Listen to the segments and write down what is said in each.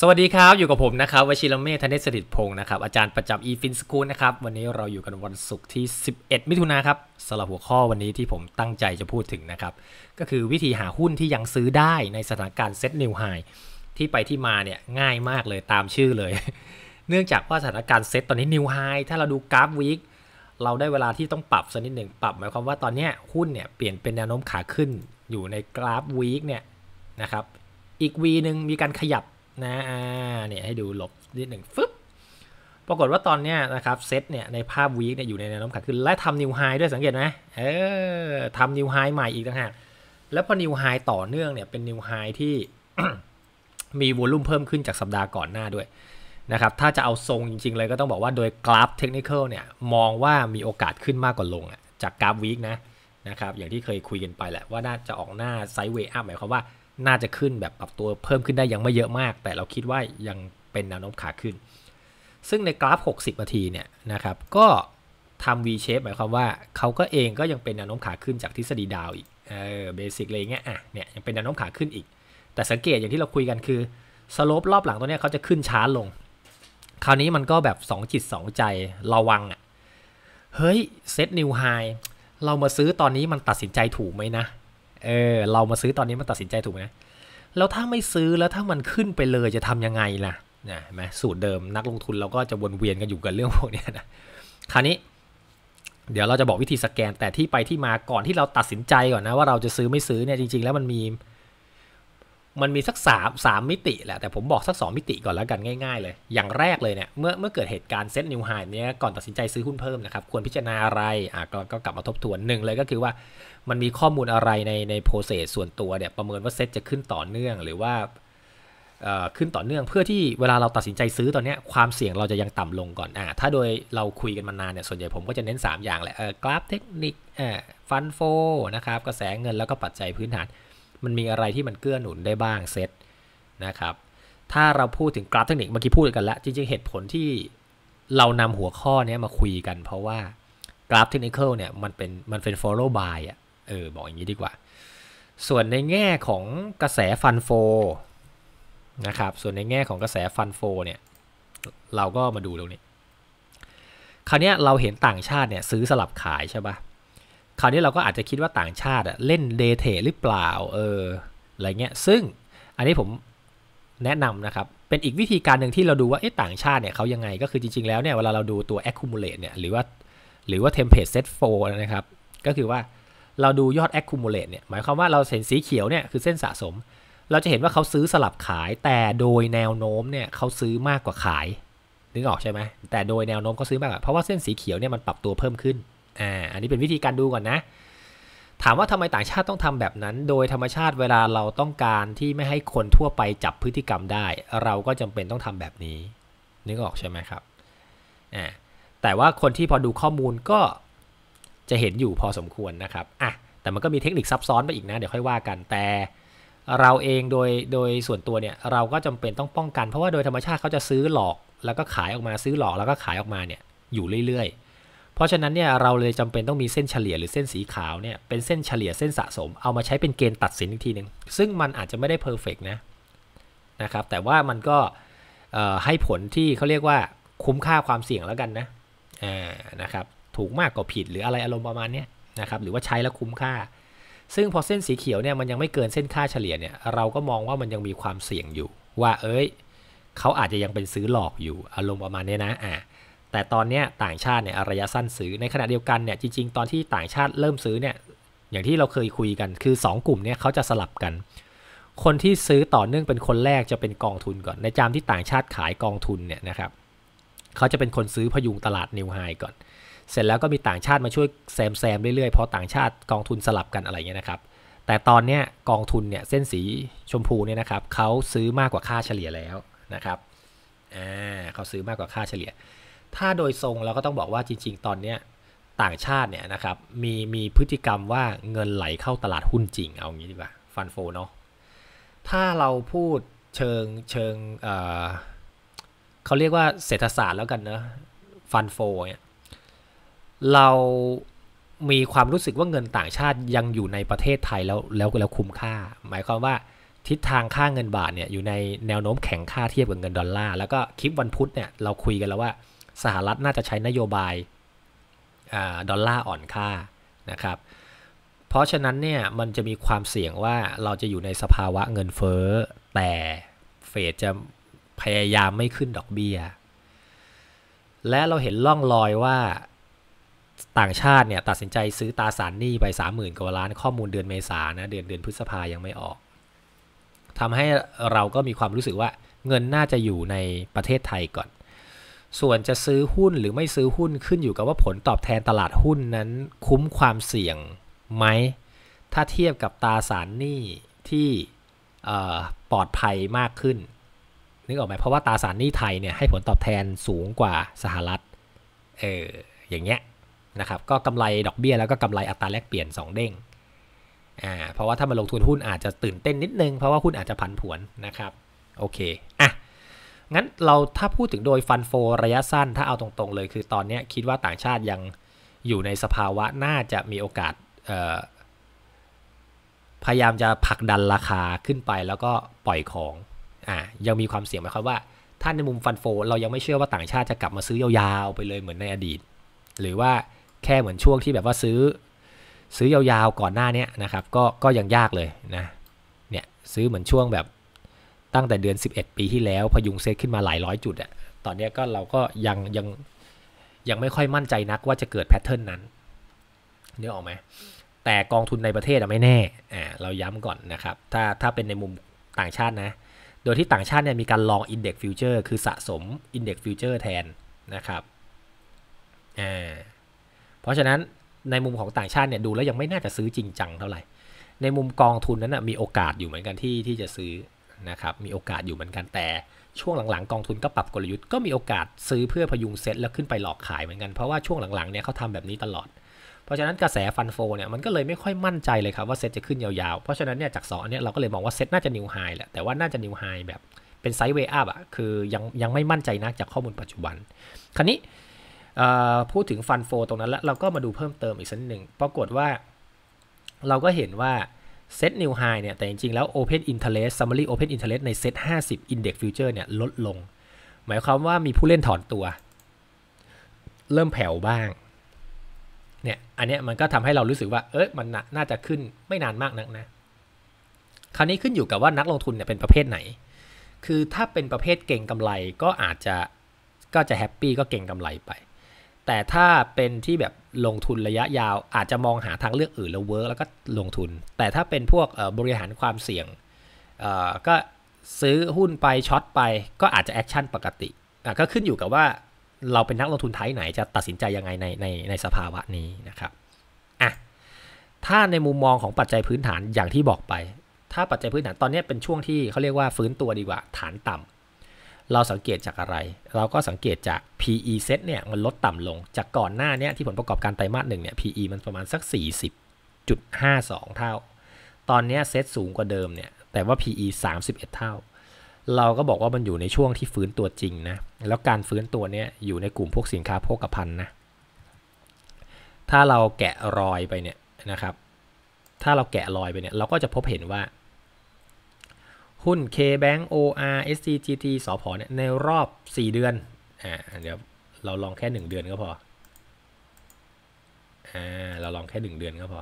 สวัสดีครับ อยู่กับผมนะครับวชิรเมธธเนศสถิตพงศ์นะครับ อาจารย์ประจำอีฟินสกูลนะครับ วันนี้เราอยู่กันวันศุกร์ที่ 11 มิถุนาครับสำหรับหัวข้อวันนี้ที่ผมตั้งใจจะพูดถึงนะครับ ก็คือวิธีหาหุ้นที่ยังซื้อได้ในสถานการณ์เซ็ตนิวไฮที่ไปที่มาเนี่ย ง่ายมากเลยตามชื่อเลย เนื่องจากว่าสถานการณ์เซ็ตตอนนี้นิวไฮถ้าเราดูกราฟวีคเราได้เวลาที่ต้องปรับสักนิดหนึ่งปรับ หมายความว่าตอนนี้หุ้นเนี่ยเปลี่ยนเป็นแนวโน้มขาขึ้นอยู่ในกราฟวีคเนี่ยนะครับอีกวีหนึ่งมีการขยับนะเนี่ยให้ดูหลบนิดหนึ่งฟึบปรากฏว่าตอนเนี้ยนะครับ เซตเนี่ยในภาพวีคเนี่ยอยู่ในแนวโน้มขาขึ้นและทำนิวไฮด้วยสังเกตไหมเออทำนิวไฮใหม่อีกต่างหาก แล้วพอนิวไฮต่อเนื่องเนี่ยเป็นนิวไฮที่มีวอลุ่มเพิ่มขึ้นจากสัปดาห์ก่อนหน้าด้วยนะครับ ถ้าจะเอาทรงจริงๆ เลยก็ต้องบอกว่าโดยกราฟเทคนิคเนี่ยมองว่ามีโอกาสขึ้นมากกว่าลงจากกราฟวีคนะนะครับอย่างที่เคยคุยกันไปแหละว่าน่าจะออกหน้าไซด์เวย์อัพหมายความว่าน่าจะขึ้นแบบปรับตัวเพิ่มขึ้นได้ยังไม่เยอะมาก แต่เราคิดว่ายังเป็นแนวโน้มขาขึ้น ซึ่งในกราฟ 60นาทีเนี่ยนะครับ ก็ทำ V shape หมายความว่าเขาก็เองก็ยังเป็นแนวโน้มขาขึ้นจากทฤษฎีดาวอีกเออเบสิกเลยเงี้ยอ่ะเนี่ย ยังเป็นแนวโน้มขาขึ้นอีก แต่สังเกตอย่างที่เราคุยกันคือสโลปรอบหลังตัวเนี้ยเขาจะขึ้นช้าลง คราวนี้มันก็แบบ2จิต2ใจระวังอ่ะเฮ้ยเซตนิวไฮเรามาซื้อตอนนี้มันตัดสินใจถูกไหมนะเออเรามาซื้อตอนนี้มันตัดสินใจถูกไหมแล้วถ้าไม่ซื้อแล้วถ้ามันขึ้นไปเลยจะทํำยังไงล่ะนะไหมสูตรเดิมนักลงทุนเราก็จะวนเวียนกันอยู่กับเรื่องพวกนี้นะคราวนี้ เดี๋ยวเราจะบอกวิธีสแกนแต่ที่ไปที่มาก่อนที่เราตัดสินใจก่อนนะ ว่าเราจะซื้อไม่ซื้อเนี่ยจริงๆ แล้วมันมีมันมีสักสามสามมิติแหละ แต่ผมบอกสักสองมิติก่อนแล้วกันง่ายๆเลย อย่างแรกเลยเนี่ยเมื่อเมื่อเกิดเหตุการณ์เซ็ตนิวไฮเนี้ยก่อนตัดสินใจซื้อหุ้นเพิ่มนะครับควรพิจารณาอะไรอ่ะกก็กลับมาทบทวนหนึ่งเลยก็คือว่ามันมีข้อมูลอะไรในในโปรเซสส่วนตัวเนี่ยประเมินว่าเซ็ตจะขึ้นต่อเนื่อง หรือว่าขึ้นต่อเนื่อง เพื่อที่เวลาเราตัดสินใจซื้อตอนนี้ความเสี่ยงเราจะยังต่ำลงก่อนอ่าถ้าโดยเราคุยกันมานานเนี่ยส่วนใหญ่ผมก็จะเน้น 3 อย่างแหละกราฟเทคนิคฟันโฟนะครับกระแสเงินแล้วก็ปัจจัยพื้นฐานมันมีอะไรที่มันเกื้อหนุนได้บ้างเซตนะครับ ถ้าเราพูดถึงกราฟเทคนิคเมื่อกี้พูดกันแล้ว จริงๆเหตุผลที่เรานำหัวข้อนี้มาคุยกันเพราะว่ากราฟเทคนิคเนี่ยมันเป็นมันเป็น follow by อ่ะเออบอกอย่างนี้ ดีกว่า ส่วนในแง่ของกระแสฟันโฟนะครับส่วนในแง่ของกระแสฟันโฟเนี่ยเราก็มาดูตรงนี้ คราวนี้เราเห็นต่างชาติเนี่ยซื้อสลับขายใช่ปะ่ะคราวนี้เราก็อาจจะคิดว่าต่างชาติเล่นเดเทหรือเปล่าเอออะไรเงี้ยซึ่งอันนี้ผมแนะนำนะครับ เป็นอีกวิธีการหนึ่งที่เราดูว่าเอ๊ะต่างชาติเนี่ยเขายังไงก็คือจริง ๆ แล้วเนี่ยเวลาเราดูตัว accumulate เนี่ยหรือว่าหรือว่า template set f o r นะครับก็คือว่าเราดูยอด accumulate เนี่ยหมายความว่าเราเห็นสีเขียวเนี่ยคือเส้นสะสม เราจะเห็นว่าเขาซื้อสลับขาย แต่โดยแนวโน้มเนี่ยเขาซื้อมากกว่าขายนึกออกใช่ไหมแต่โดยแนวโน้มเขาซื้อมากกว่าเพราะว่าเส้นสีเขียวเนี่ยมันปรับตัวเพิ่มขึ้นอ่าอันนี้เป็นวิธีการดูก่อนนะ ถามว่าทำไมต่างชาติต้องทำแบบนั้น โดยธรรมชาติเวลาเราต้องการที่ไม่ให้คนทั่วไปจับพฤติกรรมได้ เราก็จำเป็นต้องทำแบบนี้ นึกออกใช่ไหมครับ อ่า แต่ว่าคนที่พอดูข้อมูลก็จะเห็นอยู่พอสมควรนะครับ อ่ะ แต่มันก็มีเทคนิคซับซ้อนไปอีกนะ เดี๋ยวค่อยว่ากัน แต่เราเองโดยโดยส่วนตัวเนี่ย เราก็จำเป็นต้องป้องกัน เพราะว่าโดยธรรมชาติเขาจะซื้อหลอก แล้วก็ขายออกมา ซื้อหลอกแล้วก็ขายออกมาเนี่ย อยู่เรื่อย ๆเพราะฉะนั้นเนี่ยเราเลยจำเป็นต้องมีเส้นเฉลี่ยหรือเส้นสีขาวเนี่ยเป็นเส้นเฉลี่ยเส้นสะสม เอามาใช้เป็นเกณฑ์ตัดสินอีกทีหนึ่งซึ่งมันอาจจะไม่ได้เพอร์เฟกนะนะครับแต่ว่ามันก็ให้ผลที่เขาเรียกว่าคุ้มค่าความเสี่ยงแล้วกันนะนะครับถูกมากกว่าผิดหรืออะไรอารมณ์ประมาณนี้นะครับหรือว่าใช้แล้วคุ้มค่า ซึ่งพอเส้นสีเขียวเนี่ยมันยังไม่เกินเส้นค่าเฉลี่ยเนี่ยเราก็มองว่ามันยังมีความเสี่ยงอยู่ ว่าเอ้ยเขาอาจจะยังเป็นซื้อหลอกอยู่อารมณ์ประมาณนี้นะอ่าแต่ตอนนี้ต่างชาติเนี่ยระยะสั้นซื้อในขณะเดียวกันเนี่ยจริงๆตอนที่ต่างชาติเริ่มซื้อเนี่ยอย่างที่เราเคยคุยกันคือ 2 กลุ่มเนี่ยเขาจะสลับกัน คนที่ซื้อต่อเนื่องเป็นคนแรกจะเป็นกองทุนก่อน ในจามที่ต่างชาติขายกองทุนเนี่ยนะครับเขาจะเป็นคนซื้อพยุงตลาดนิวไฮก่อน เสร็จแล้วก็มีต่างชาติมาช่วยแซมแซมเรื่อยๆเพราะต่างชาติกองทุนสลับกันอะไรเงี้ยนะครับแต่ตอนเนี้ยกองทุนเนี่ยเส้นสีชมพูเนี่ยนะครับเขาซื้อมากกว่าค่าเฉลี่ยแล้วนะครับอ่าเขาซื้อมากกว่าค่าเฉลี่ยถ้าโดยทรงเราก็ต้องบอกว่าจริงๆ ตอนเนี้ยต่างชาติเนี่ยนะครับ มีมีพฤติกรรมว่าเงินไหลเข้าตลาดหุ้นจริงเอางี้ดีกว่าฟันโฟเนาะถ้าเราพูดเชิงเชิงเเขาเรียกว่าเศรษฐศาสตร์แล้วกันเนะฟันโฟเนี่ยเรามีความรู้สึกว่าเงินต่างชาติยังอยู่ในประเทศไทยแล้วแล้วแล้วคุ้มค่า หมายความว่าทิศทางค่าเงินบาทเนี่ยอยู่ในแนวโน้มแข็งค่าเทียบกับเงินดอลลาร์แล้วก็คลิปวันพุธเนี่ยเราคุยกันแล้วว่าสหรัฐน่าจะใช้นโยบายดอลลาร์อ่อนค่านะครับ เพราะฉะนั้นเนี่ย มันจะมีความเสี่ยงว่าเราจะอยู่ในสภาวะเงินเฟ้อ แต่เฟดจะพยายามไม่ขึ้นดอกเบี้ย และเราเห็นล่องรอยว่าต่างชาติเนี่ย ตัดสินใจซื้อตาสารหนี้ไป30,000กว่าล้านข้อมูลเดือนเมษานะ เดือนเดือนพฤษภายังไม่ออกทำให้เราก็มีความรู้สึกว่าเงินน่าจะอยู่ในประเทศไทยก่อนส่วนจะซื้อหุ้นหรือไม่ซื้อหุ้นขึ้นอยู่กับว่าผลตอบแทนตลาดหุ้นนั้นคุ้มความเสี่ยงไหม ถ้าเทียบกับตราสารหนี้ที่ปลอดภัยมากขึ้น นึกออกไหมเพราะว่าตราสารหนี้ไทยเนี่ยให้ผลตอบแทนสูงกว่าสหรัฐเอออย่างเงี้ยนะครับ ก็กำไรดอกเบี้ย แล้วก็กำไรอัตราแลกเปลี่ยน 2เด้งอ่าเพราะว่าถ้ามาลงทุนหุ้นอาจจะตื่นเต้นนิดนึง เพราะว่าหุ้นอาจจะผันผวนนะครับโอเคอ่ะงั้นเราถ้าพูดถึงโดยฟันโฟ ระยะสั้นถ้าเอาตรงๆเลยคือตอนนี้คิดว่าต่างชาติยังอยู่ในสภาวะ น่าจะมีโอกาส พยายามจะผลักดันราคาขึ้นไปแล้วก็ปล่อยของอ่ายังมีความเสี่ยงไหมครับว่าท่านในมุมฟันโฟเรายังไม่เชื่อว่าต่างชาติจะกลับมาซื้อยาวๆไปเลยเหมือนในอดีต หรือว่าแค่เหมือนช่วงที่แบบว่าซื้อซื้อยาวๆก่อนหน้านี้นะครับก็ก็ยังยากเลยนะเนี่ยซื้อเหมือนช่วงแบบตั้งแต่เดือน 11 ปีที่แล้วพยุงเซตขึ้นมาหลายร้อยจุดอะตอนนี้ก็เราก็ยัง ยัง ยังไม่ค่อยมั่นใจนักว่าจะเกิดแพทเทิร์นนั้นเนื้ออกไหม แต่กองทุนในประเทศอะไม่แน่ อ่า เราย้ำก่อนนะครับ ถ้าถ้าเป็นในมุมต่างชาตินะ โดยที่ต่างชาติเนี่ยมีการลองอินเด็กซ์ฟิวเจอร์ คือสะสมอินเด็กซ์ฟิวเจอร์แทนนะครับ อ่า เพราะฉะนั้นในมุมของต่างชาติเนี่ยดูแล้วยังไม่น่าจะซื้อจริงจังเท่าไหร่ ในมุมกองทุนนั้นนะมีโอกาสอยู่เหมือนกันที่ที่จะซื้อนะครับมีโอกาสอยู่เหมือนกันแต่ช่วงหลังๆกองทุนก็ปรับกลยุทธ์ก็มีโอกาสซื้อเพื่อพยุง เซ็ตแล้วขึ้นไปหลอกขายเหมือนกันเพราะว่าช่วงหลังๆเนี่ยเขาทำแบบนี้ตลอดเพราะฉะนั้นกระแสฟันโฟเนี่ยมันก็เลยไม่ค่อยมั่นใจเลยครับว่าเซ็ตจะขึ้นยาวๆเพราะฉะนั้นเนี่ยจากสองอันเนี้ยเราก็เลยมองว่าเซ็ตน่าจะนิวไฮแหละแต่ว่าน่าจะนิวไฮแบบเป็นไซด์เวย์อัพอ่ะคือยังยังไม่มั่นใจนักจากข้อมูลปัจจุบัน คราวนี้พูดถึงฟันโฟตรงนั้นแล้วเราก็มาดูเพิ่มเติมอีกสักหนึ่งปรากฏว่าเราก็เห็นว่าเซ็ตนิวไฮเนี่ยแต่จริงๆ แล้ว Open Interest Summary Open Interest ใน Set 50 Index Future เนี่ยลดลง หมายความว่ามีผู้เล่นถอนตัว เริ่มแผ่วบ้างเนี่ยอันเนี้ยมันก็ทำให้เรารู้สึกว่าเอ๊ะมันน่าจะขึ้นไม่นานมากนักนะคราวนี้ขึ้นอยู่กับว่านักลงทุนเนี่ยเป็นประเภทไหน คือถ้าเป็นประเภทเก่งกำไรก็อาจจะก็จะแฮปปี้ก็เก่งกำไรไปแต่ถ้าเป็นที่แบบลงทุนระยะยาว อาจจะมองหาทางเลือกอื่นแล้วเวิร์กแล้วก็ลงทุน แต่ถ้าเป็นพวกบริหารความเสี่ยงก็ซื้อหุ้นไปช็อตไป ก็อาจจะแอคชั่นปกติก็ขึ้นอยู่กับว่าเราเป็นนักลงทุนไทยไหนจะตัดสินใจยังไงในในในสภาวะนี้นะครับอ่ะถ้าในมุมมองของปัจจัยพื้นฐานอย่างที่บอกไป ถ้าปัจจัยพื้นฐานตอนนี้เป็นช่วงที่เขาเรียกว่าฟื้นตัวดีกว่าฐานต่ำเราสังเกตจากอะไร เราก็สังเกตจาก PE set เนี่ยมันลดต่ำลง จากก่อนหน้านี้ที่ผลประกอบการไตรมาสหนึ่งเนี่ย PE มันประมาณสัก 40.52 เท่า ตอนนี้เซตสูงกว่าเดิมเนี่ย แต่ว่า PE 31 เท่า เราก็บอกว่ามันอยู่ในช่วงที่ฟื้นตัวจริงนะ แล้วการฟื้นตัวเนี่ย อยู่ในกลุ่มพวกสินค้าโภคภัณฑ์นะ ถ้าเราแกะรอยไปเนี่ย นะครับ ถ้าเราแกะรอยไปเนี่ยเราก็จะพบเห็นว่าหุ้น KBank OR SCGT สอพอเนี่ยในรอบ 4 เดือน อ่าเดี๋ยวเราลองแค่ 1 เดือนก็พอ อ่า เราลองแค่ 1 เดือนก็พอ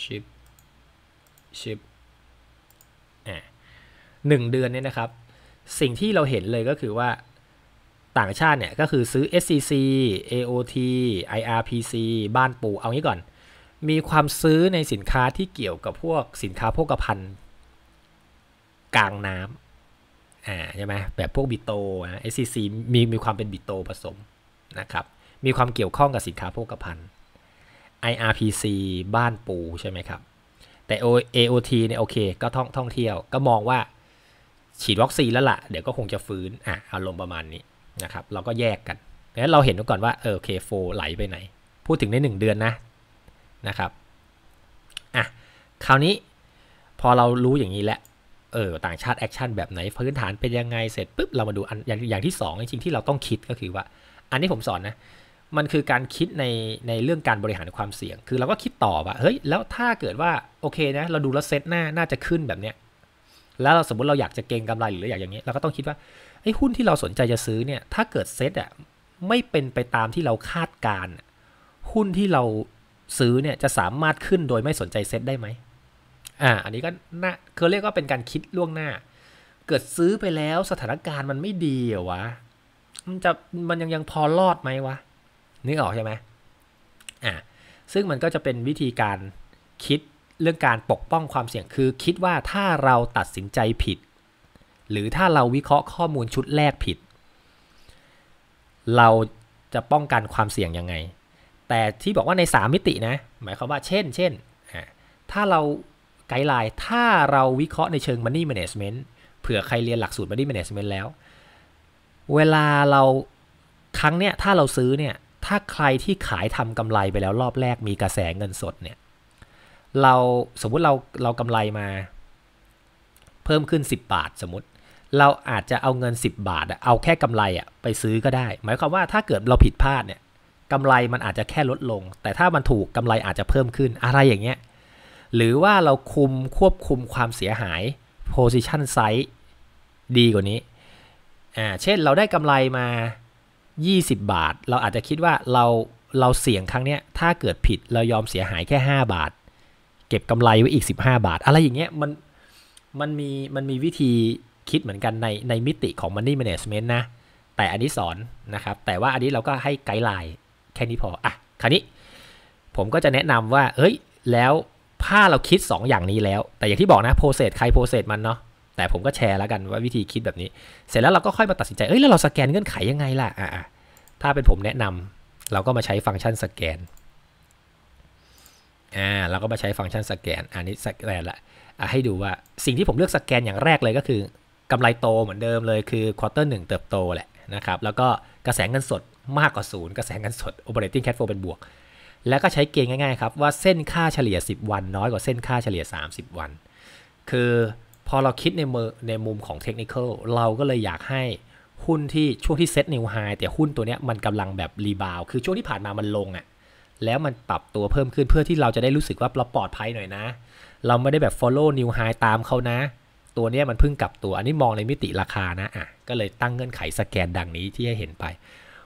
ชิปชิปอ่าหนึ่งเดือนเนี่ยนะครับ สิ่งที่เราเห็นเลยก็คือว่าต่างชาติเนี่ยก็คือซื้อ SCC AOT IRPC บ้านปูเอางี้ก่อน มีความซื้อในสินค้าที่เกี่ยวกับพวกสินค้าโภคภัณฑ์กลางน้ำอ่าใช่ไหม แบบพวกบิโตนะ SCC มีมีความเป็นบิโตผสม นะครับ มีความเกี่ยวข้องกับสินค้าโภคภัณฑ์ IRPC บ้านปูใช่ไหมครับ แต่ AOT เนี่ยโอเค ก็ท่องท่องเที่ยว ก็มองว่าฉีดวัคซีนแล้วละ่ะ เดี๋ยวก็คงจะฟื้น อ่ะ อารมณ์ประมาณนี้ นะครับ เราก็แยกกัน งั้นเราเห็นก่อนว่า เออโอเคโฟไหลไปไหน พูดถึงใน1เดือนนะนะครับ อ่ะ คราวนี้พอเรารู้อย่างนี้แล้วเออต่างชาติแอคชั่น แบบไหนพื้นฐานเป็นยังไงเสร็จปุ๊บเรามาดูอันอย่างอย่างที่2จริงๆที่เราต้องคิดก็คือว่า อันนี้ผมสอนนะ มันคือการคิดในในเรื่องการบริหารความเสี่ยงคือเราก็คิดต่อว่าเฮ้ยแล้วถ้าเกิดว่าโอเคนะเราดูแล้วเซตหน้าน่าจะขึ้นแบบเนี้ยแล้วสมมติเราอยากจะเก็งกำไรหรืออยากอย่างนี้เราก็ต้องคิดว่าไอ้หุ้นที่เราสนใจจะซื้อเนี่ย ถ้าเกิดเซตอ่ะไม่เป็นไปตามที่เราคาดการ หุ้นที่เราซื้อเนี่ยจะสามารถขึ้นโดยไม่สนใจเซตได้ไหมอ่า อันนี้ก็น่าเคอเรียกว่าเป็นการคิดล่วงหน้า เกิดซื้อไปแล้วสถานการณ์มันไม่ดีเหรอวะ มันจะ มันยังยังพอรอดไหมวะ นึกออกใช่ไหมอ่าซึ่งมันก็จะเป็นวิธีการคิดเรื่องการปกป้องความเสี่ยง คือ คิดว่าถ้าเราตัดสินใจผิด หรือถ้าเราวิเคราะห์ข้อมูลชุดแรกผิด เราจะป้องกันความเสี่ยงยังไง แต่ที่บอกว่าใน 3 มิตินะ หมายความว่า เช่น เช่นถ้าเราไกด์ไลน์ถ้าเราวิเคราะห์ในเชิง Money Management เผื่อใครเรียนหลักสูตร Money Management แล้ว เวลาเราครั้งเนี้ยถ้าเราซื้อเนี่ยถ้าใครที่ขายทำกำไรไปแล้วรอบแรกมีกระแสเงินสดเนี่ยเราสมมุติเราเรากำไรมา เพิ่มขึ้น 10 บาท สมมติ เราอาจจะเอาเงิน 10 บาทเอาแค่กำไรอะไปซื้อก็ได้หมายความว่าถ้าเกิดเราผิดพลาดเนี่ยกำไรมันอาจจะแค่ลดลง แต่ถ้ามันถูกกำไรอาจจะเพิ่มขึ้นอะไรอย่างเงี้ยหรือว่าเราคุมควบคุมความเสียหาย position size ดีกว่านี้อ่าเช่นเราได้กำไรมา 20 บาท เราอาจจะคิดว่าเราเราเสี่ยงครั้งเนี้ยถ้าเกิดผิดเรายอมเสียหายแค่ 5 บาท เก็บกำไรไว้อีก 15 บาท อะไรอย่างเงี้ยมันมันมีมันมีวิธีคิดเหมือนกันในในมิติของ Money Management นะ แต่อันนี้สอนนะครับ แต่ว่าอันนี้เราก็ให้ไกด์ไลน์แค่นี้พอ อ่ะคราวนี้ ผมก็จะแนะนำว่าเฮ้ยแล้วถ้าเราคิด 2 อย่างนี้แล้ว แต่อย่างที่บอกนะโปรเซสใครโปรเซสมันเนาะแต่ผมก็แชร์แล้วกันว่าวิธีคิดแบบนี้เสร็จแล้วเราก็ค่อยมาตัดสินใจ เอ้ยแล้วเราสแกนเงื่อนไขยังไงล่ะอ่าถ้าเป็นผมแนะนำเราก็มาใช้ฟังก์ชันสแกนอ่าเราก็มาใช้ฟังก์ชันสแกนอันนี้สแกนละ อ่ะให้ดูว่าสิ่งที่ผมเลือกสแกนอย่างแรกเลยก็คือกำไรโตเหมือนเดิมเลยคือควอเตอร์หนึ่งเติบโตแหละนะครับแล้วก็กระแสเงินสดมากกว่าศูนย์กระแสเงินสด operating cash flow เป็นบวกแล้วก็ใช้เกณฑ์ง่ายๆครับ ว่าเส้นค่าเฉลี่ย 10 วันน้อยกว่าเส้นค่าเฉลี่ย 30 วัน คือพอเราคิดในมในมุมของเทคนิคเราก็เลยอยากให้ หุ้นที่ช่วงที่เซ็ตนิวไฮแต่หุ้นตัวเนี้ยมันกำลังแบบรีบาว คือช่วงที่ผ่านมามันลงอะ่ะ แล้วมันปรับตัวเพิ่มขึ้นเพื่อที่เราจะได้รู้สึกว่าเราปลอดภัยหน่อยนะ เราไม่ได้แบบ follow new high ตามเขานะ ตัวเนี้ยมันเพิ่งกลับตัวอันนี้มองในมิติราคานะอ่ะก็เลยตั้งเงื่อนไขสแกนดังนี้ที่ให้เห็นไป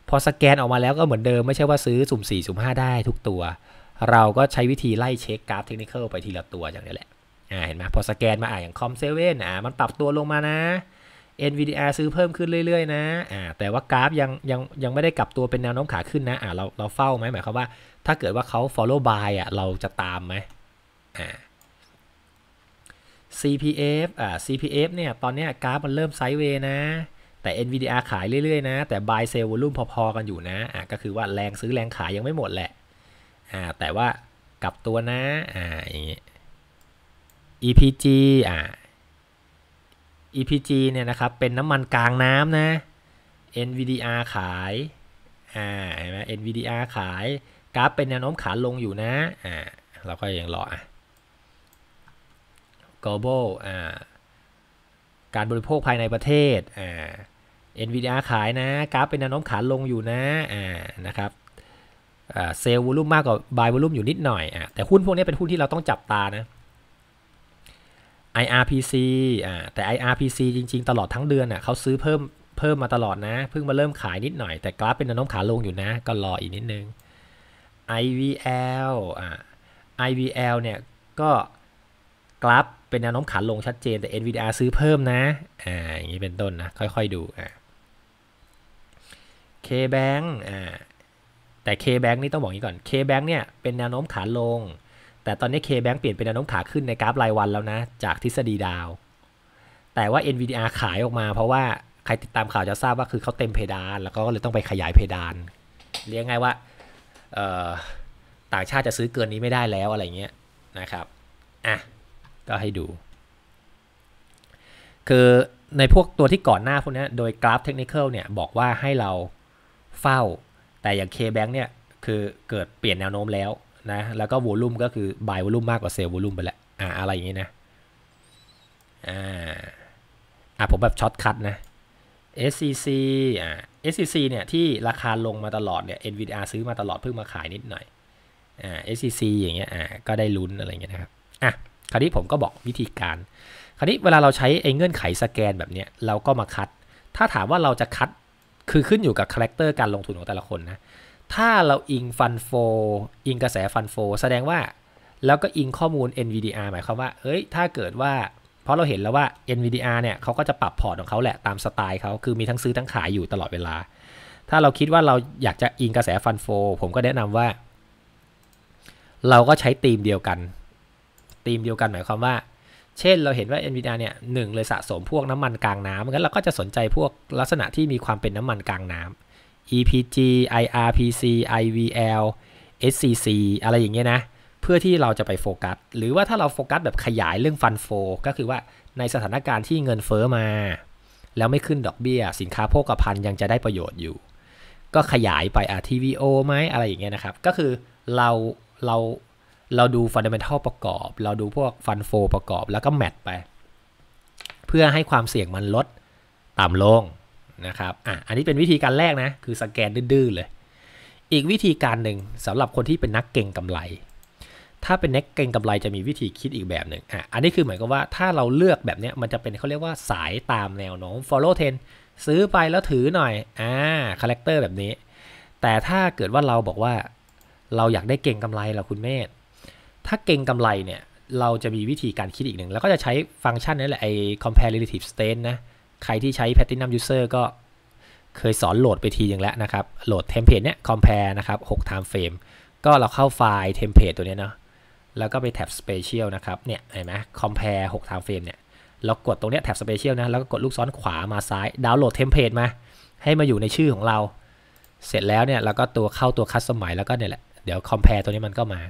พอสแกนออกมาแล้วก็เหมือนเดิมไม่ใช่ว่าซื้อสุ่ม 4 สุ่ม 5 ได้ทุกตัว เราก็ใช้วิธีไล่เช็คกราฟเทคนิคไปทีละตัวอย่างนี้แหละ อ่าเห็นไหมพอสแกนมาอ่าอย่างคอมเซเว่นอ่า มันปรับตัวลงมานะ NVDR ซื้อเพิ่มขึ้นเรื่อยๆนะอ่าแต่ว่ากราฟยัง ยัง ยังไม่ได้กลับตัวเป็นแนวโน้มขาขึ้นนะอ่าเราเราเฝ้าไหมหมายความว่าถ้าเกิดว่าเขา follow buy อ่ะเราจะตามไหมอ่า CPF อ่า CPF เนี่ยตอนนี้กราฟมันเริ่มไซด์เวย์นะแต่ NVDR ขายเรื่อย ๆ นะ แต่ buy sell volume พอ ๆ กันอยู่นะอ่ะก็คือว่าแรงซื้อแรงขายยังไม่หมดแหละอ่าแต่ว่ากลับตัวนะ อ่า อย่างงี้ EPG อ่า EPG เนี่ยนะครับ เป็นน้ำมันกลางน้ำนะ NVDR ขาย อ่า เห็นไหม NVDR ขาย กราฟเป็นแนวโน้มขาลงอยู่นะ อ่า เราก็ยังรออ่ะ global อ่า การบริโภคภายในประเทศ อ่า NVDR ขายนะกราฟเป็นแนวโน้มขาลงอยู่นะอ่านะครับเซลล์วอลุ่มมากกว่าบายวอลุ่มอยู่นิดหน่อยอ่าแต่หุ้นพวกนี้เป็นหุ้นที่เราต้องจับตานะ IRPC อ่าแต่ IRPC จริงๆตลอดทั้งเดือนอ่ะเขาซื้อเพิ่มเพิ่มมาตลอดนะเพิ่งมาเริ่มขายนิดหน่อย แต่กราฟเป็นแนวโน้มขาลงอยู่นะ ก็รออีกนิดนึง IVL อ่า IVL เนี่ยก็กราฟเป็นแนวโน้มขาลงชัดเจนแต่ NVDR ซื้อเพิ่มนะอ่าอย่างนี้เป็นต้นนะค่อยๆดูอ่า K-Bank อ่า แต่ K-Bank นี่ต้องบอกงี้ก่อน K-Bank เนี่ยเป็นแนวโน้มขาลง แต่ตอนนี้ K-Bank เปลี่ยนเป็นแนวโน้มขาขึ้นในกราฟรายวันแล้วนะ จากทฤษฎีดาว แต่ว่า NVDR ขายออกมาเพราะว่าใครติดตามข่าวจะทราบว่าคือเขาเต็มเพดาน แล้วก็เลยต้องไปขยายเพดาน เรียกง่ายว่าต่างชาติจะซื้อเกินนี้ไม่ได้แล้วอะไรเงี้ยนะครับ อ่ะ ก็ให้ดู คือในพวกตัวที่ก่อนหน้าพวกนี้โดยกราฟเทคนิคเนี่ยบอกว่าให้เราเฝ้า แต่อย่าง K-Bank เนี่ย คือเกิดเปลี่ยนแนวโน้มแล้วนะ แล้วก็วอลุ่มก็คือ buy วอลุ่มมากกว่า sell วอลุ่มไปแล้วอ่าอะไรอย่างนี้นะ อ่า อ่าผมแบบช็อตคัดนะ SCC อ่า SCC เนี่ย ที่ราคาลงมาตลอดเนี่ย NVDR ซื้อมาตลอดเพิ่งมาขายนิดหน่อยอ่า SCC อย่างเงี้ย อ่าก็ได้ลุ้นอะไรเงี้ยนะครับ อ่ะ คราวนี้ผมก็บอกวิธีการ คราวนี้เวลาเราใช้ไอ้เงื่อนไขสแกนแบบเนี้ยเราก็มาคัด ถ้าถามว่าเราจะคัดคือขึ้นอยู่กับคาแรคเตอร์การลงทุนของแต่ละคนนะ ถ้าเราอิงฟันโฟ อิงกระแสฟันโฟ แสดงว่า แล้วก็อิงข้อมูล NVDR หมายความว่า เอ้ย ถ้าเกิดว่า เพราะเราเห็นแล้วว่า NVDR เนี่ยเขาก็จะปรับพอร์ตของเขาแหละ ตามสไตล์เขา คือมีทั้งซื้อทั้งขายอยู่ตลอดเวลา ถ้าเราคิดว่าเราอยากจะอิงกระแสฟันโฟผมก็แนะนำว่า เราก็ใช้ธีมเดียวกันธีมเดียวกันหมายความว่าเช่นเราเห็นว่า NVIDIA เนี่ยหนึ่งเลยสะสมพวกน้ำมันกลางน้ำงั้นเราก็จะสนใจพวกลักษณะที่มีความเป็นน้ำมันกลางน้ำ EPG IRPC IVL SCC อะไรอย่างเงี้ยนะ เพื่อที่เราจะไปโฟกัส หรือว่าถ้าเราโฟกัสแบบขยายเรื่องฟันโฟก็คือว่าในสถานการณ์ที่เงินเฟอ้อมา แล้วไม่ขึ้นดอกเบี้ย สินค้าโภคภัณฑ์ยังจะได้ประโยชน์อยู่ ก็ขยายไปอ่ะ TVO ไหมอะไรอย่างเงี้ยนะครับก็คือเราเราเราดูฟันเดเมนทัลประกอบ เราดูพวกฟันโฟประกอบ แล้วก็แมทไป เพื่อให้ความเสี่ยงมันลดต่ำลงนะครับ อ่ะ อันนี้เป็นวิธีการแรกนะ คือสแกนดื้อเลย อีกวิธีการหนึ่งสำหรับคนที่เป็นนักเก่งกำไร ถ้าเป็นนักเก่งกำไรจะมีวิธีคิดอีกแบบหนึ่งอ่ะ อันนี้คือหมายความว่าถ้าเราเลือกแบบนี้มันจะเป็นเขาเรียกว่าสายตามแนวโน้ม follow trend ซื้อไปแล้วถือหน่อย อ่า คาแรคเตอร์แบบนี้ แต่ถ้าเกิดว่าเราบอกว่า เราอยากได้เก่งกำไรเหรอคุณเมธถ้าเก่งกำไรเนี่ย เราจะมีวิธีการคิดอีกหนึ่ง แล้วก็จะใช้ฟังก์ชันนี้แหละไอ้ compare relative state นะ ใครที่ใช้ platinum user ก็เคยสอนโหลดไปทีอย่างแล้วนะครับ โหลดเทมเพลตเนี้ย compare นะครับ 6 time frame ก็เราเข้าไฟล์ เทมเพลตตัวนี้เนาะแล้วก็ไปแท็บ special นะครับ เนี่ยเห็นไหม compare 6 time frame เนี่ยเรากดตรงเนี้ยแท็บ special นะแล้วก็กดลูกซ้อนขวามาซ้ายดาวน์โหลดเทมเพลตมา ให้มาอยู่ในชื่อของเรา เสร็จแล้วเนี่ยเราก็ตัวเข้าตัว custom ใหม่แล้วก็เนี่ยแหละเดี๋ยว compare ตัวนี้มันก็มา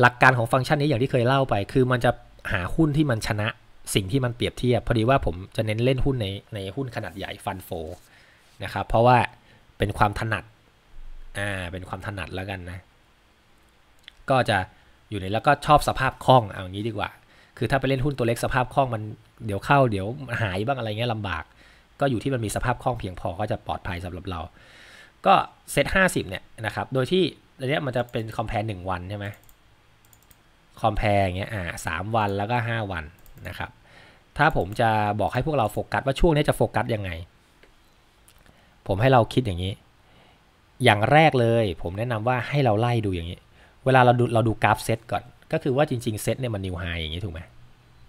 หลักการของฟังก์ชันนี้อย่างที่เคยเล่าไป คือมันจะหาหุ้นที่มันชนะ สิ่งที่มันเปรียบเทียบพอดีว่าผมจะเน้นเล่นหุ้นในในหุ้นขนาดใหญ่ฟันโฟนะครับ เพราะว่าเป็นความถนัดอ่าเป็นความถนัดแล้วกันนะ ก็จะอยู่ในแล้วก็ชอบสภาพคล่องเอาย่างนี้ดีกว่า คือถ้าไปเล่นหุ้นตัวเล็กสภาพคล่องมันเดี๋ยวเข้า เดี๋ยวหายบ้างอะไรเงี้ยลำบาก ก็อยู่ที่มันมีสภาพคล่องเพียงพอก็จะปลอดภัยสำหรับเรา ก็เซตห้าสิบเนี่ยนะครับ โดยที่อันนี้มันจะเป็นคอมเพล์หนึ่งวันใช่ไหมคอมเพล่งเงี้ยอ่าสามวันแล้วก็ 5 วันนะครับ ถ้าผมจะบอกให้พวกเราโฟกัสว่าช่วงนี้จะโฟกัสยังไง ผมให้เราคิดอย่างนี้ อย่างแรกเลยผมแนะนำว่าให้เราไล่ดูอย่างนี้ เวลาเราดูเราดูกราฟเซตก่อน ก็คือว่าจริงๆเซตเนี่ยมันนิวไฮอย่างนี้ถูกไหม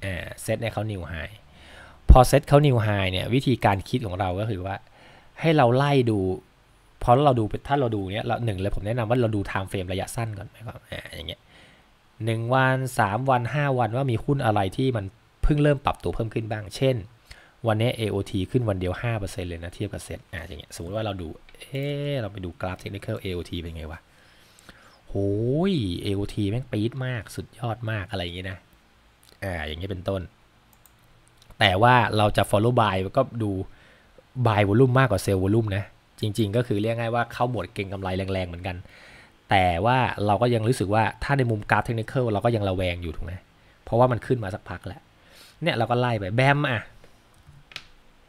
อ่าเซตเนี่ยเขานิวไฮพอเซตเขานิวไฮเนี่ยวิธีการคิดของเราก็คือว่า ให้เราไล่ดูพอเราดูถ้าเราดูเนี้ยเราหนึ่งเลยผมแนะนำว่าเราดูไทม์เฟรมระยะสั้นก่อนไหมครับอ่าอย่างเงี้ยหนึ่งวันสามวันห้าวันว่ามีหุ้นอะไรที่มันเพิ่งเริ่มปรับตัวเพิ่มขึ้นบ้าง เช่นวันนี้ AOT ขึ้นวันเดียว 5%เลยนะเทียบกับเซ็ตอ่าอย่างเงี้ยสมมติว่าเราดูเอ๊เราไปดูกราฟเทคนิคอ AOT เป็นไงวะโอ้ย AOT แม่งปี๊ดมากสุดยอดมากอะไรอย่างเงี้ยนะอ่าอย่างเงี้ยเป็นต้น แต่ว่าเราจะ follow buy ก็ดู buy volume มากกว่า sell volume นะ จริงๆ ก็คือเรียกง่ายว่าเข้าหมวดเก่งกำไรแรงๆเหมือนกันแต่ว่าเราก็ยังรู้สึกว่าถ้าในมุมกราฟเทคนิคเราก็ยังระแวงอยู่ถูกไหมเพราะว่ามันขึ้นมาสักพักแล้ว เนี่ยเราก็ไล่ไปแบมอะ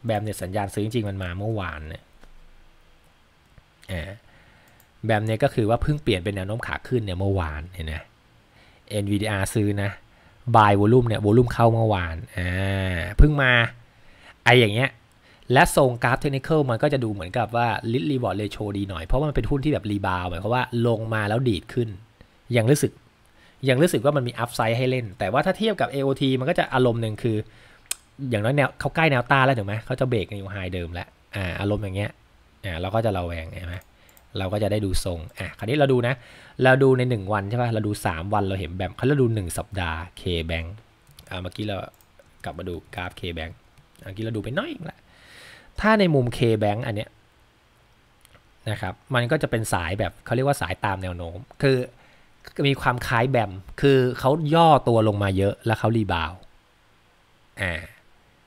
แบมเนี่ยสัญญาณซื้อจริงมันมาเมื่อวานเนี่ยแบมเนี่ยก็คือว่าเพิ่งเปลี่ยนเป็นแนวโน้มขาขึ้นเนี่ยเมื่อวานเห็นไหม NVDR ซื้อนะบายวอลุ่มเนี่ยวอลุ่มเข้าเมื่อวาน อ่า เพิ่งมา ไออย่างเงี้ยและทรงกราฟเทคนิคมันก็จะดูเหมือนกับว่า ลิทรีบอร์ดเรโชดีหน่อยเพราะว่ามันเป็นหุ้นที่แบบรีบาวหมายความว่าลงมาแล้วดีดขึ้นยังรู้สึกยังรู้สึกว่ามันมีอัพไซด์ให้เล่น แต่ว่าถ้าเทียบกับ AOT มันก็จะอารมณ์หนึ่งคือ อย่างน้อยแนวเขาใกล้แนวต้านแล้วถูกไหมเขาจะเบรกในู่ไฮเดิมแล้วอ่าอารมณ์อย่างเงี้ยอ่าเราก็จะระแวงใช่ไหมเราก็จะได้ดูทรงอ่ะคราวนี้เราดูนะ เราดูใน 1 วันใช่ป่ะเราดู 3 วันเราเห็นแบบเขาเราดู 1 สัปดาห์ K Bank อ่าเมื่อกี้เรากลับมาดูกราฟ K Bank เมื่อกี้เราดูไปน้อยอีกลวถ้าในมุม K-Bank อันเนี้ยนะครับ มันก็จะเป็นสายแบบเขาเรียกว่าสายตามแนวโน้มคือมีความคล้ายแบมคือเขาย่อตัวลงมาเยอะ แล้วเขารีบาวอ่า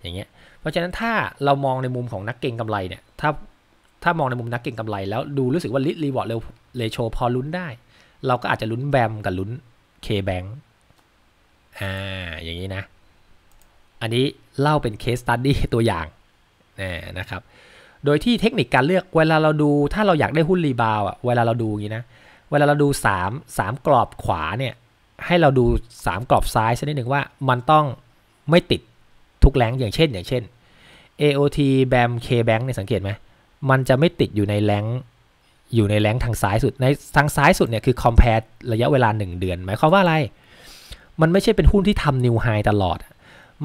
อย่างเงี้ยเพราะฉะนั้นถ้าเรามองในมุมของนักเก็งกำไรเนี่ยถ้าถ้ามองในมุมนักเก็งกำไรแล้วดูรู้สึกว่าลิทรีวอร์ดเร็วเลโชพอลุ้นได้ เราก็อาจจะลุ้นแบมกับลุ้น K-Bank อ่าอย่างนี้นะอันนี้เล่าเป็นเคสตัดดี้ตัวอย่างนะครับ โดยที่เทคนิคการเลือกเวลาเราดูถ้าเราอยากได้หุ้นรีบาวอ่ะเวลาเราดูอย่างนี้นะเวลาเราดู3 3กรอบขวาเนี่ยให้เราดู 3 กรอบซ้ายชนิดหนึ่งว่ามันต้องไม่ติดทุกแรงอย่างเช่น อย่างเช่น AOT BAM KBank เนี่ยสังเกตไหม มันจะไม่ติดอยู่ในแรงอยู่ในแรงทางซ้ายสุดในทางซ้ายสุดเนี่ยคือ compare ระยะเวลา 1 เดือน หมายความว่าอะไร มันไม่ใช่เป็นหุ้นที่ทำ new high ตลอด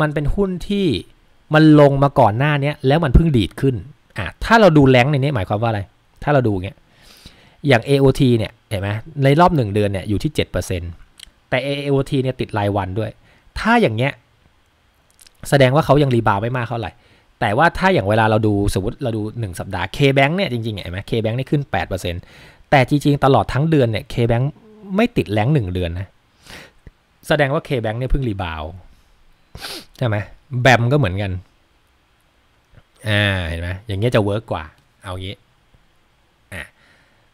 มันเป็นหุ้นที่มันลงมาก่อนหน้านี้แล้วมันเพิ่งดีดขึ้น อ่ะ ถ้าเราดูแรงในนี้ หมายความว่าอะไร ถ้าเราดูเงี้ยอย่าง AOT เนี่ย เห็นไหมในรอบ1เดือนเนี่ยอยู่ที่ 7%แต่ AOT เนี่ยติดรายวันด้วย ถ้าอย่างเงี้ยแสดงว่าเขายังรีบาวไม่มากเท่าไหร่ แต่ว่าถ้าอย่างเวลาเราดูสมมติเราดู1สัปดาห์ K-Bank เนี่ยจริงๆเห็นไหม K-Bank นี่ขึ้น8%แต่จริงๆตลอดทั้งเดือนเนี่ย K-Bank ไม่ติดแรง1เดือนนะ แสดงว่า K-Bank เนี่ยเพิ่งรีบาวใช่ไหมแบมก็เหมือนกัน อ่า เห็นไหม อย่างเงี้ยจะเวิร์กกว่า เอางี้ อ่า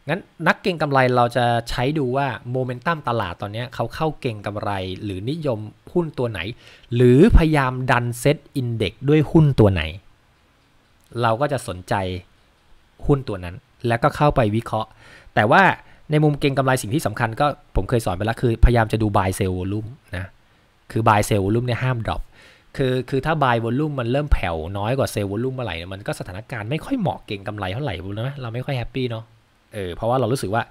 งั้น นักเก่งกำไรเราจะใช้ดูว่าโมเมนตัมตลาดตอนนี้เขาเข้าเก่งกำไรหรือนิยมหุ้นตัวไหน หรือพยายามดันเซ็ตอินเด็กด้วยหุ้นตัวไหน เราก็จะสนใจหุ้นตัวนั้น แล้วก็เข้าไปวิเคราะห์ แต่ว่าในมุมเก่งกำไรสิ่งที่สำคัญก็ผมเคยสอนไปแล้วคือพยายามจะดูบายเซลล์ลุ่มนะคือบายเซลล์ลุ่มเนี่ยห้ามดรอปคือคือถ้าบายวอลลุ่มมันเริ่มแผ่วน้อยกว่าเซลล์วอลลุ่มเมื่อไหร่มันก็สถานการณ์ไม่ค่อยเหมาะเก่งกำไรเท่าไหร่นะเราไม่ค่อยแฮปปี้เนาะ เออ เพราะว่าเรารู้สึกว่า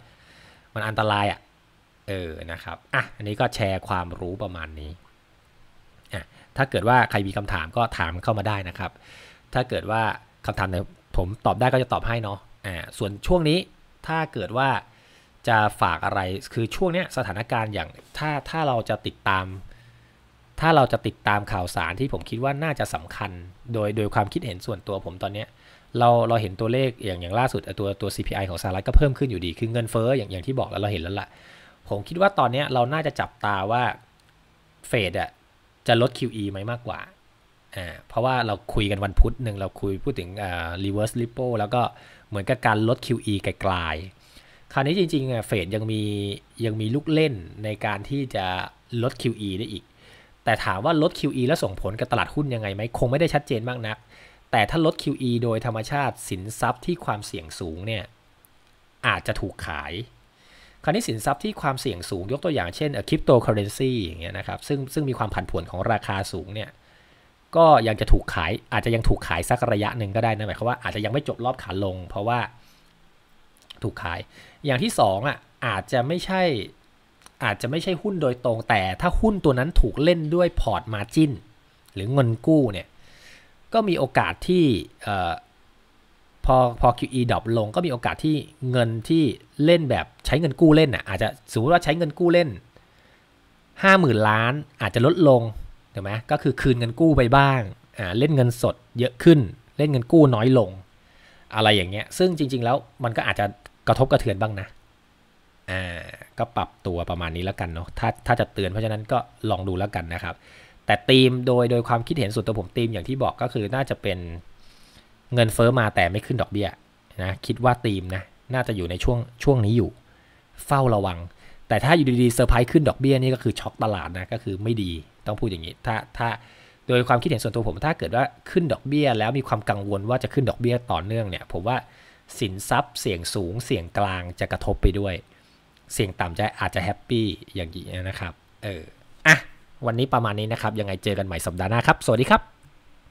มันอันตรายอะ่ะ เออ นะครับ อ่ะ อันนี้ก็แชร์ความรู้ประมาณนี้ อ่ะ ถ้าเกิดว่าใครมีคำถามก็ถามเข้ามาได้นะครับ ถ้าเกิดว่าคำถามไหนผมตอบได้ก็จะตอบให้เนาะ อ่า ส่วนช่วงนี้ถ้าเกิดว่าจะฝากอะไร คือช่วงเนี้ยสถานการณ์อย่างถ้าถ้าเราจะติดตามถ้าเราจะติดตามข่าวสารที่ผมคิดว่าน่าจะสำคัญโดยโดยความคิดเห็นส่วนตัวผมตอนเนี้ยเราเราเห็นตัวเลขอย่างอย่างล่าสุดตัวตัว CPI ของสหรัฐก็เพิ่มขึ้นอยู่ดีคือเงินเฟ้ออย่างอย่างที่บอกแล้วเราเห็นแล้วละ่ะผมคิดว่าตอนนี้เราน่าจะจับตาว่าเฟดอ่ะจะลด QE ไหมมากกว่าอ่า เพราะว่าเราคุยกันวันพุธหนึ่งเราคุยพูดถึงอ่า reverse repo แล้วก็เหมือนกับการลด QE ไกลๆคราวนี้จริงๆเฟดยังมียังมีลูกเล่นในการที่จะลด QE ได้อีกแต่ถามว่าลด QE แล้วส่งผลกับตลาดหุ้นยังไงไหมคงไม่ได้ชัดเจนมากนักแต่ถ้าลด QE โดยธรรมชาติสินทรัพย์ที่ความเสี่ยงสูงเนี่ยอาจจะถูกขาย คราวนี้สินทรัพย์ที่ความเสี่ยงสูงยกตัวอย่างเช่นคริปโตเคอเรนซีอย่างเงี้ยนะครับซึ่งซึ่งมีความผันผวนของราคาสูงเนี่ยก็ยังจะถูกขายอาจจะยังถูกขายสักระยะหนึ่งก็ได้นะหมายความว่าอาจจะยังไม่จบรอบขาลงเพราะว่าถูกขาย อย่างที่2อ่ะอาจจะไม่ใช่อาจจะไม่ใช่หุ้นโดยตรง แต่ถ้าหุ้นตัวนั้นถูกเล่นด้วยพอร์ตมาจินหรือเงินกู้เนี่ย ก็มีโอกาสที่พอพอ QE ดรอปลงก็มีโอกาสที่เงินที่เล่นแบบใช้เงินกู้เล่นน่ะอาจจะสมมติว่าใช้เงินกู้เล่น50,000ล้านอาจจะลดลงถูกไหมก็คือคืนเงินกู้ไปบ้างเล่นเงินสดเยอะขึ้นเล่นเงินกู้น้อยลง อะไรอย่างเงี้ยซึ่งจริง ๆแล้วมันก็อาจจะกระทบกระเทือนบ้างนะก็ปรับตัวประมาณนี้แล้วกันเนาะถ้าถ้าจะเตือนเพราะฉะนั้นก็ลองดูแล้วกันนะครับ แต่ตีมโดยโดยความคิดเห็นส่วนตัวผมตีมอย่างที่บอกก็คือน่าจะเป็นเงินเฟอ้อมาแต่ไม่ขึ้นดอกเบี้ยนะคิดว่าตีมนะน่าจะอยู่ในช่วงช่วงนี้อยู่ เฝ้าระวัง แต่ถ้าอยู่ดีๆเซอร์ไพรส์ขึ้นดอกเบี้ยนี่ก็คือช็อกตลาดนะก็คือไม่ดีต้องพูดอย่างนี้ถ้าถ้าโดยความคิดเห็นส่วนตัวผมถ้าเกิดว่าขึ้นดอกเบี้ยแล้วมีความกังวลว่าจะขึ้นดอกเบี้ยต่อเนื่องเนี่ยผมว่าสินทรัพย์เสี่ยงสูง เสี่ยงกลางจะกระทบไปด้วยเสี่ยงต่ำจะอาจจะแฮปปี้อย่างนี้นะครับ เออ อ่ะ วันนี้ประมาณนี้นะครับ ยังไงเจอกันใหม่สัปดาห์หน้าครับ สวัสดีครับ